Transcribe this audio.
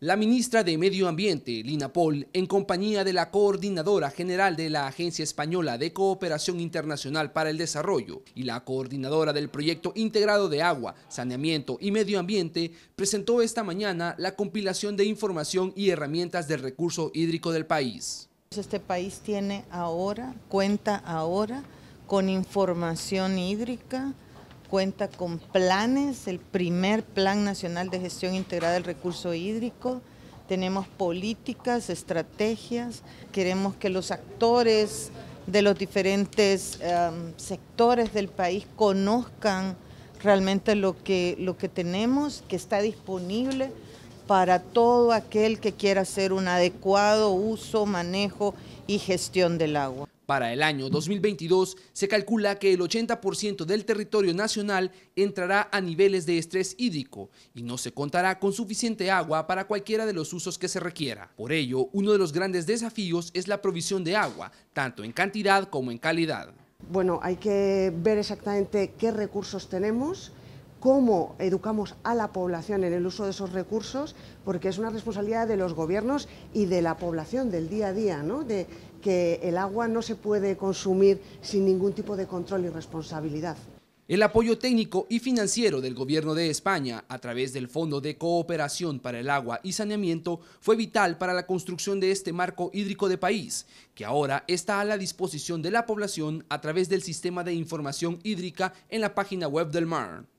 La ministra de Medio Ambiente, Lina Paul, en compañía de la coordinadora general de la Agencia Española de Cooperación Internacional para el Desarrollo y la coordinadora del Proyecto Integrado de Agua, Saneamiento y Medio Ambiente, presentó esta mañana la compilación de información y herramientas del recurso hídrico del país. Pues este país tiene ahora, cuenta ahora, con información hídrica, cuenta con planes, el primer Plan Nacional de Gestión integrada del Recurso Hídrico, tenemos políticas, estrategias, queremos que los actores de los diferentes em, sectores del país conozcan realmente lo que, lo que tenemos, que está disponible para todo aquel que quiera hacer un adecuado uso, manejo y gestión del agua. Para el año 2022 se calcula que el 80% del territorio nacional entrará a niveles de estrés hídrico y no se contará con suficiente agua para cualquiera de los usos que se requiera. Por ello, uno de los grandes desafíos es la provisión de agua, tanto en cantidad como en calidad. Bueno, hay que ver exactamente qué recursos tenemos, cómo educamos a la población en el uso de esos recursos, porque es una responsabilidad de los gobiernos y de la población del día a día, ¿no? de que el agua no se puede consumir sin ningún tipo de control y responsabilidad. El apoyo técnico y financiero del Gobierno de España a través del Fondo de Cooperación para el Agua y Saneamiento fue vital para la construcción de este marco hídrico de país, que ahora está a la disposición de la población a través del sistema de información hídrica en la página web del MAR.